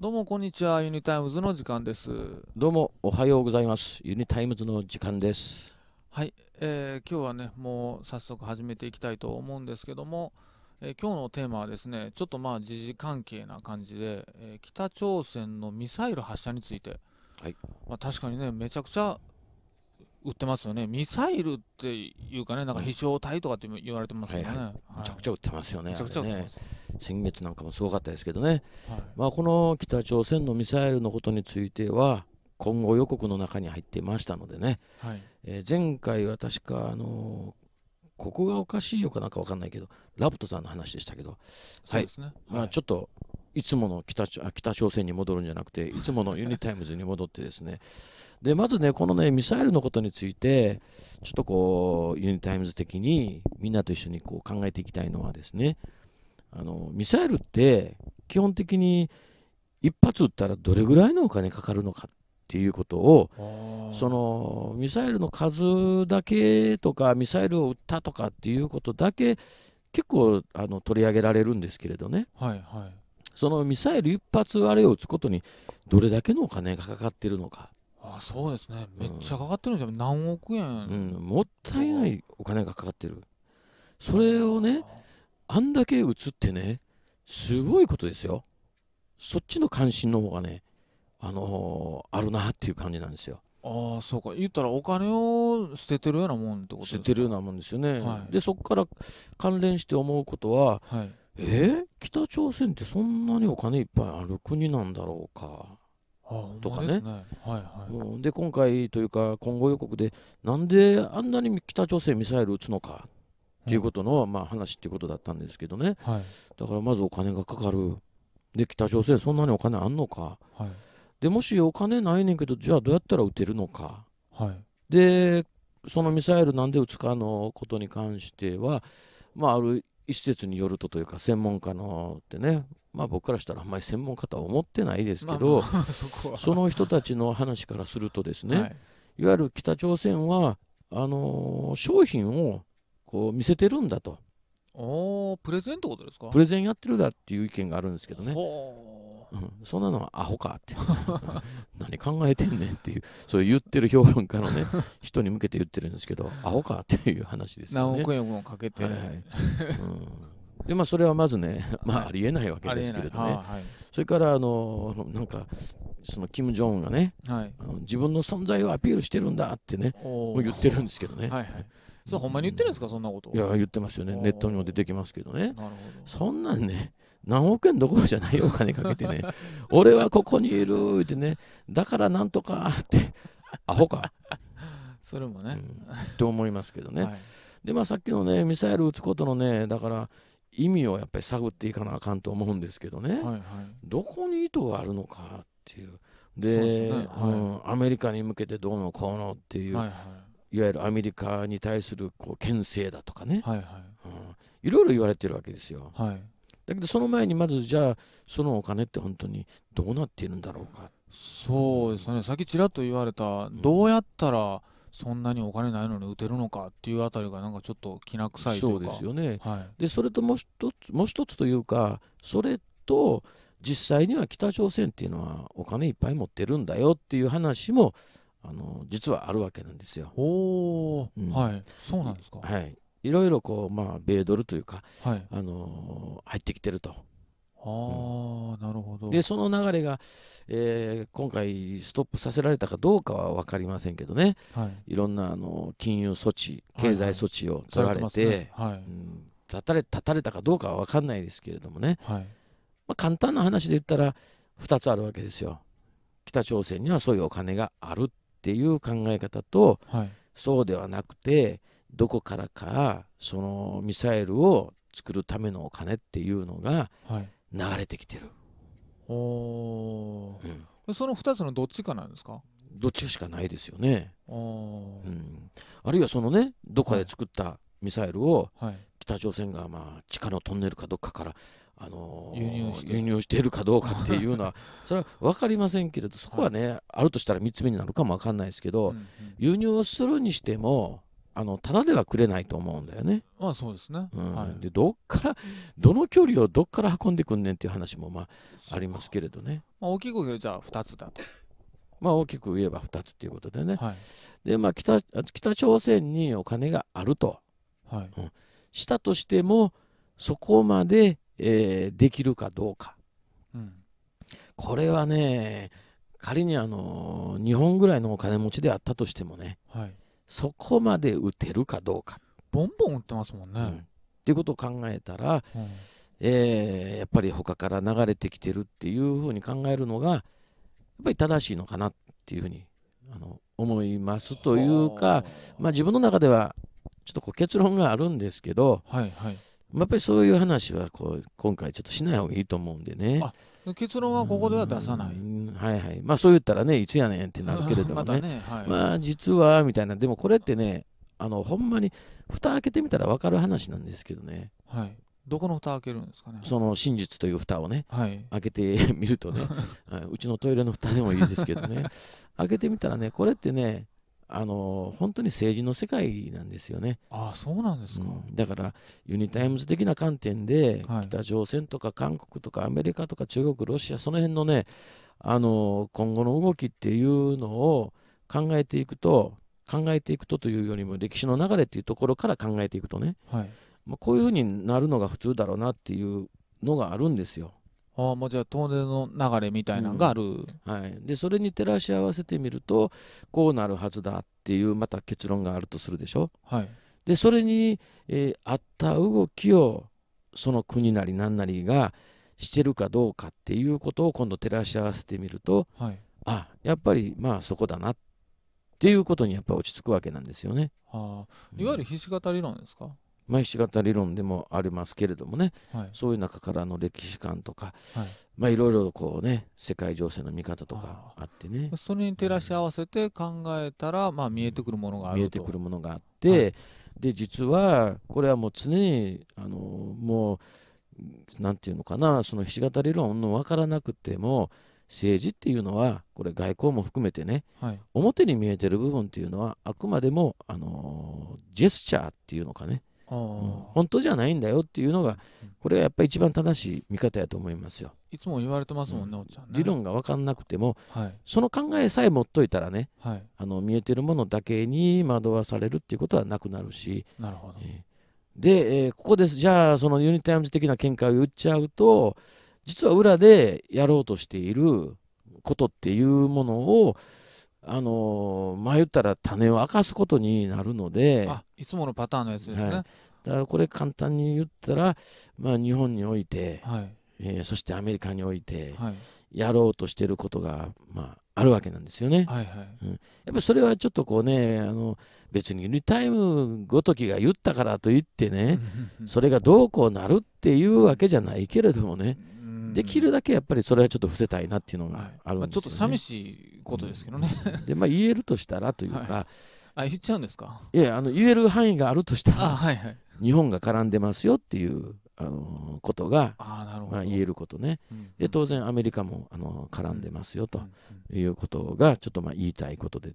どうもこんにちはユニタイムズの時間ですどうもおはようございますユニタイムズの時間ですはい、えー、今日はねもう早速始めていきたいと思うんですけども、えー、今日のテーマはですねちょっとまあ時事関係な感じで、えー、北朝鮮のミサイル発射について、はいまあ、確かにねめちゃくちゃ売ってますよねミサイルっていうかねなんか飛翔体とかって言われてますよね、はいはい、めちゃくちゃ売ってますよね、ね、めちゃくちゃ売ってます、先月なんかもすごかったですけどね、はい、まあ、この北朝鮮のミサイルのことについては今後予告の中に入ってましたのでね、はい、え前回は確か、あのー、ここがおかしいよかなんか分かんないけどラプトさんの話でしたけど、そうですね、まあ、ちょっといつもの北北朝鮮に戻るんじゃなくていつものユニタイムズに戻ってですねでまずねこのねミサイルのことについてちょっとこうユニタイムズ的にみんなと一緒にこう考えていきたいのはですねあのミサイルって基本的に一発撃ったらどれぐらいのお金かかるのかっていうことをそのミサイルの数だけとかミサイルを撃ったとかっていうことだけ結構あの取り上げられるんですけれどね、はいはい、そのミサイル一発あれを撃つことにどれだけのお金がかかってるのか。あそうですね、めっちゃかかってるんですよ、うん、何億円、うん、もったいないお金がかかってるそれをねあんだけ打つってね、すごいことですよ。そっちの関心の方がね、あのー、あるなっていう感じなんですよ。ああ、そうか。言ったらお金を捨ててるようなもんってことです捨ててるようなもんですよね。はい、で、そこから関連して思うことは、はい、えー、北朝鮮ってそんなにお金いっぱいある国なんだろうか。とかね、ねはいはい、で今回というか今後予告でなんであんなに北朝鮮ミサイル撃つのかっていうことの、まあ、話っていうことだったんですけどね、はい、だからまずお金がかかるで北朝鮮そんなにお金あんのか、はい、でもしお金ないねんけどじゃあどうやったら撃てるのか、はい、でそのミサイルなんで撃つかのことに関しては、まあ、ある一説によるとというか専門家のってねまあ、僕からしたらあんまり専門家とは思ってないですけど、まあまあ、そその人たちの話からするとですね、はい、いわゆる北朝鮮はあのー、商品をこう見せてるんだとおプレゼンってことですかプレゼンやってるだっていう意見があるんですけどね、うん、そんなのはアホかって 何考えてんねんっていうそう言ってる評論家のね 人に向けて言ってるんですけどアホかっていう話ですよね何億円もかけて、はい、うん、でまあそれはまずね、まあ、ありえないわけですけれどね、はいはい、それからあのなんかそのキム・ジョンがね、はい、自分の存在をアピールしてるんだってねもう言ってるんですけどね、はいはいそれほんまに言ってるんですかそんなこといや言ってますよねネットにも出てきますけどねなるほどそんなんね何億円どころじゃないお金かけてね 俺はここにいるってねだからなんとかって アホかそれもね、うん、と思いますけどね、はい、でまあさっきのねミサイル撃つことのねだから意味をやっぱり探っていかなあかんと思うんですけどね、はいはい、どこに意図があるのかっていうで、ねはいうん、アメリカに向けてどうのこうのっていう、はいはいいわゆるアメリカに対するこう牽制だとかね、はいはいうん、いろいろ言われてるわけですよ。はい、だけどその前にまずじゃあそのお金って本当にどうなっているんだろうかそうですねさっきちらっと言われた、うん、どうやったらそんなにお金ないのに打てるのかっていうあたりがなんかちょっときな臭いというかそうですよね、はい、でそれともう一つもう一つというかそれと実際には北朝鮮っていうのはお金いっぱい持ってるんだよっていう話もあの実はあるわけなんですよ。おうん、はいそうなんですか、はい、いろいろこう、まあ、米ドルというか、はい、あのー、入ってきてると。あうん、なるほどでその流れが、えー、今回ストップさせられたかどうかはわかりませんけどね、はい、いろんなあの金融措置経済措置を取られて立たれ立たれたかどうかはわかんないですけれどもね、はい、まあ、簡単な話で言ったら二つあるわけですよ。北朝鮮にはそういうお金があるっっていう考え方と、はい、そうではなくてどこからかそのミサイルを作るためのお金っていうのが流れてきてる、はい、うん、その2つのどっちかなんですかどっちしかないですよねうん、あるいはそのねどこかで作ったミサイルを、北朝鮮がまあ地下のトンネルかどっかからあのー、輸入して輸入しているかどうかっていうのは それは分かりませんけれどそこはね、はい、あるとしたら3つ目になるかも分かんないですけど、うんうん、輸入するにしてもあのただではくれないと思うんだよね。まあそうですね、うん、はい、でどっからどの距離をどっから運んでくんねんっていう話もまあありますけれどね。まあ、大きく言えば2つだと。まあ、大きく言えば2つということでね、はい、でまあ北、北朝鮮にお金があると、はいうん、したとしてもそこまでえー、できるかどうか、うん、これはね仮にあの日本ぐらいのお金持ちであったとしてもね、はい、そこまで打てるかどうかボンボン打ってますもんね。うん、っていうことを考えたら、うん、えー、やっぱり他から流れてきてるっていうふうに考えるのがやっぱり正しいのかなっていうふうにあの思いますというか、まあ、自分の中ではちょっとこう結論があるんですけど、はいはい、やっぱりそういう話はこう今回ちょっとしない方がいいと思うんでね。結論はここでは出さない。はいはい。まあそう言ったらねいつやねんってなるけれどもね。まねはい、まあ実はみたいなでもこれってねあのほんまに蓋開けてみたら分かる話なんですけどね。はい。どこの蓋開けるんですかねその真実という蓋をね、はい、開けてみるとね うちのトイレの蓋でもいいですけどね開けてみたらねこれってねあの本当に政治の世界なんですよね。あそうなんですか、うん、だからユニタイムズ的な観点で、はい、北朝鮮とか韓国とかアメリカとか中国ロシアその辺のねあの今後の動きっていうのを考えていくと考えていくとというよりも歴史の流れっていうところから考えていくとね、はい、まあ、こういうふうになるのが普通だろうなっていうのがあるんですよ。ああもうじゃあ遠出の流れみたいなのがある、うん、はい、でそれに照らし合わせてみるとこうなるはずだっていうまた結論があるとするでしょ、はい、でそれに、えー、合った動きをその国なり何なりがしてるかどうかっていうことを今度照らし合わせてみると、はい、あやっぱりまあそこだなっていうことにやっぱ落ち着くわけなんですよね。あ、いわゆるひし形理論ですか、うんまあ、ひし形理論でもありますけれどもね、はい、そういう中からの歴史観とか、はいまあ、いろいろこうね世界情勢の見方とかあってねそれに照らし合わせて考えたら、うん、まあ、見えてくるものがある見えてくるものがあって、はい、で実はこれはもう常にあのもう何て言うのかなそのひし形理論の分からなくても政治っていうのはこれ外交も含めてね、はい、表に見えてる部分っていうのはあくまでも、あのジェスチャーっていうのかね、本当じゃないんだよっていうのがこれはやっぱり一番正しい見方やと思いますよ。いつも言われてますもんね、うん、おっちゃん、ね、理論が分かんなくても、はい、その考えさえ持っといたらね、はい、あの見えてるものだけに惑わされるっていうことはなくなるし。なるほど、えー、で、えー、ここですじゃあそのユニタイムズ的な見解を言っちゃうと実は裏でやろうとしていることっていうものをあのー、まあ言ったら種を明かすことになるので。あいつものパターンのやつですね、はい、だからこれ簡単に言ったら、まあ、日本において、はい、えー、そしてアメリカにおいて、はい、やろうとしてることが、まあ、あるわけなんですよね。はいはいうん、やっぱりそれはちょっとこうねあの別にユニタイムごときが言ったからといってね それがどうこうなるっていうわけじゃないけれどもねできるだけやっぱりそれはちょっと伏せたいなっていうのがあるんですよね、はいまあ、ちょっと寂しいことですけどねで、まあ、言えるとしたらというか、はい、あ言っちゃうんですかいやあの言える範囲があるとしたら、はいはい、日本が絡んでますよっていうあのことがまあ、言えることね、うんうん、で当然アメリカもあの絡んでますよということがちょっとまあ言いたいことで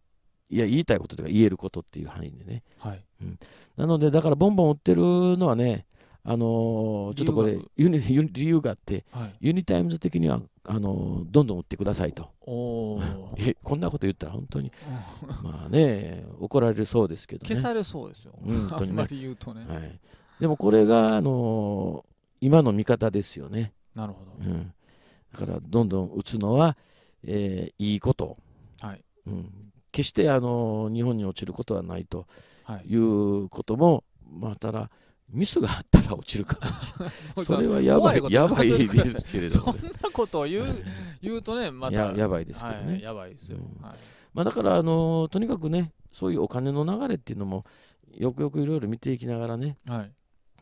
いや言いたいことというか言えることっていう範囲でね、はいうん、なのでだからボンボン売ってるのはねあのー、ちょっとこれユニ理由があって、はい、ユニタイムズ的にはあのー、どんどん売ってくださいと えこんなこと言ったら本当に まあね怒られるそうですけど、ね、消されそうですよ、うんね、あんまり言うとね、はい、でもこれが、あのー、今の見方ですよねなるほど、うん、だからどんどん打つのは、えー、いいこと、はいうん、決して、あの日本に落ちることはないということも、はい、まあ、ただミスがあったら落ちるから それはやばいやばいですけれどそんなことを言う言うとねまたやばいですけどね、はい、やばいですよ、うんはい、まあ、だからあのとにかくねそういうお金の流れっていうのもよくよくいろいろ見ていきながらね、はい、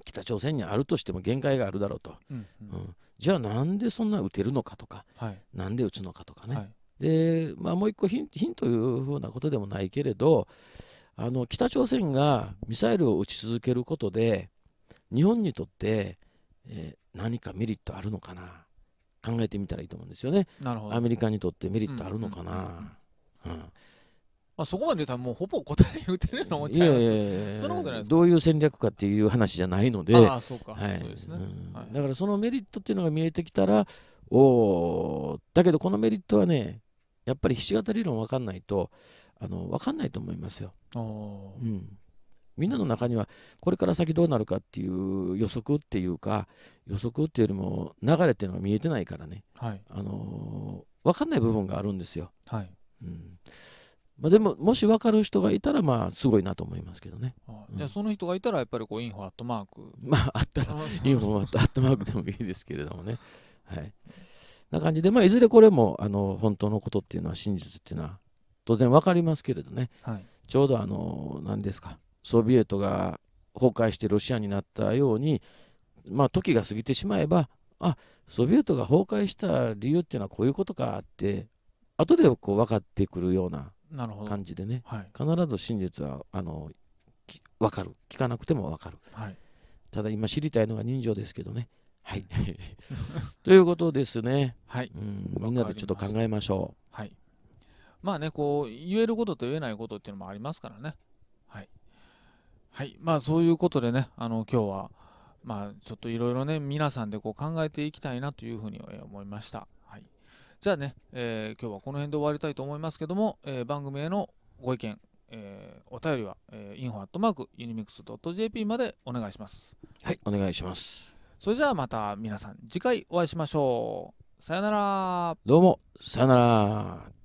北朝鮮にあるとしても限界があるだろうと、うん、うんうん、じゃあなんでそんな打てるのかとか、はい、なんで打つのかとかね、で、まあ、もう一個ヒンヒンというふうなことでもないけれどあの北朝鮮がミサイルを撃ち続けることで日本にとって、えー、何かメリットあるのかな考えてみたらいいと思うんですよね。アメリカにとってメリットあるのかな。まあ、そこまで言ったらもうほぼ答え言うてるようなもんちゃいいやいやいやそなことないですどういう戦略かっていう話じゃないのでああそうか、はいうだからそのメリットっていうのが見えてきたらおだけどこのメリットはねやっぱりひし形理論分かんないとあの分かんないと思いますよ。うん、みんなの中にはこれから先どうなるかっていう予測っていうか予測っていうよりも流れっていうのが見えてないからね、はい、あのー、分かんない部分があるんですよ。はいうんまあ、でももし分かる人がいたらまあすごいなと思いますけどね。ああうん、その人がいたらやっぱりこうインフォアットマーク。まああったらインフォアットマークでもいいですけれどもね。はい、な感じで、まあ、いずれこれもあの本当のことっていうのは真実っていうのは当然分かりますけれどね、はい、ちょうどあの何ですかソビエトが崩壊してロシアになったように、まあ、時が過ぎてしまえばあソビエトが崩壊した理由っていうのはこういうことかって後でこう分かってくるような感じでね、はい、必ず真実はあの分かる聞かなくても分かる、はい、ただ今知りたいのが人情ですけどねはい ということですね、はい、うん、みんなでちょっと考えましょうまあねこう言えることと言えないことっていうのもありますからねはいはい、まあそういうことでね、あの今日はまあちょっといろいろね皆さんでこう考えていきたいなというふうに思いました。はい、じゃあね、えー、今日はこの辺で終わりたいと思いますけども、えー、番組へのご意見、えー、お便りは、えー、info@unimix.jp までお願いします。はい、お願いします。それじゃあまた皆さん次回お会いしましょう。さよなら。どうも、さよなら。